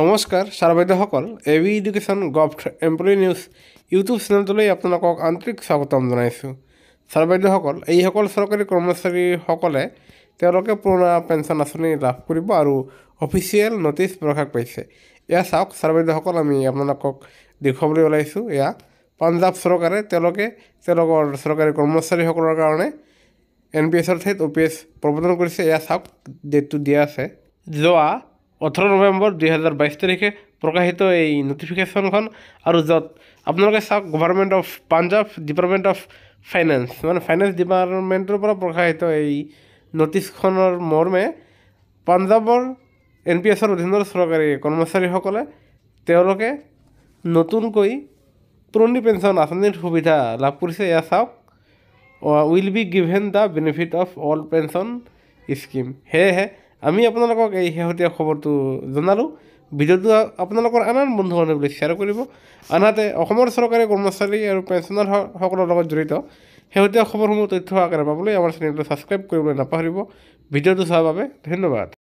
নমস্কাৰ ছাৰ বাইদেউসকল A B education gov employee news YouTube চেনেলটোলৈ আপোনালোকক আন্তৰিক স্বাগতম জনাইছোঁ ছাৰ বাইদেউসকল এইসকল চৰকাৰী কৰ্মচাৰীসকলে তেওঁলোকে পুৰণা পেঞ্চন আঁচনি লাভ কৰিব আৰু অফিচিয়েল নটিচ প্ৰকাশ পাইছে এয়া চাওক ছাৰ বাইদেউসকল আমি আপোনালোকক দেখুৱাবলৈ ওলাইছোঁ এয়া পাঞ্জাৱ চৰকাৰে তেওঁলোকে তেওঁলোকৰ চৰকাৰী কৰ্মচাৰীসকলৰ কাৰণে এন পি এছৰ ঠাইত অ' পি এছ প্ৰৱৰ্তন কৰিছে এয়া চাওক ডেটটো দিয়া আছে যোৱা ওঠৰ নৱেম্বৰ দুহেজাৰ বাইছ তাৰিখে প্ৰকাশিত এই নটিফিকেশ্যনখন আৰু য'ত আপোনালোকে চাওক government of Punjab department of finance মানে ফাইনেন্স ডিপাৰ্টমেণ্টৰ পৰা প্ৰকাশিত এই নটিচখনৰ মৰ্মে পাঞ্জাৱৰ এন পি এছৰ অধীনৰ চৰকাৰী কৰ্মচাৰীসকলে তেওঁলোকে নতুনকৈ পুৰণি পেঞ্চন আঁচনিৰ সুবিধা লাভ কৰিছে এয়া চাওক will be given the benefit of old pension scheme সেয়েহে আমি আপোনালোকক এই শেহতীয়া খবৰটো জনালোঁ ভিডিঅ'টো আপোনালোকৰ আন আন বন্ধু বান্ধৱীলৈ শ্বেয়াৰ কৰিব আনহাতে অসমৰ চৰকাৰী কৰ্মচাৰী আৰু পেঞ্চনাৰসকলৰ লগত জড়িত শেহতীয়া খবৰসমূহ তথ্য আকাৰে পাবলৈ আমাৰ চেনেলটো ছাবস্ক্ৰাইব কৰিবলৈ নাপাহৰিব ভিডিঅ'টো চোৱাৰ বাবে ধন্যবাদ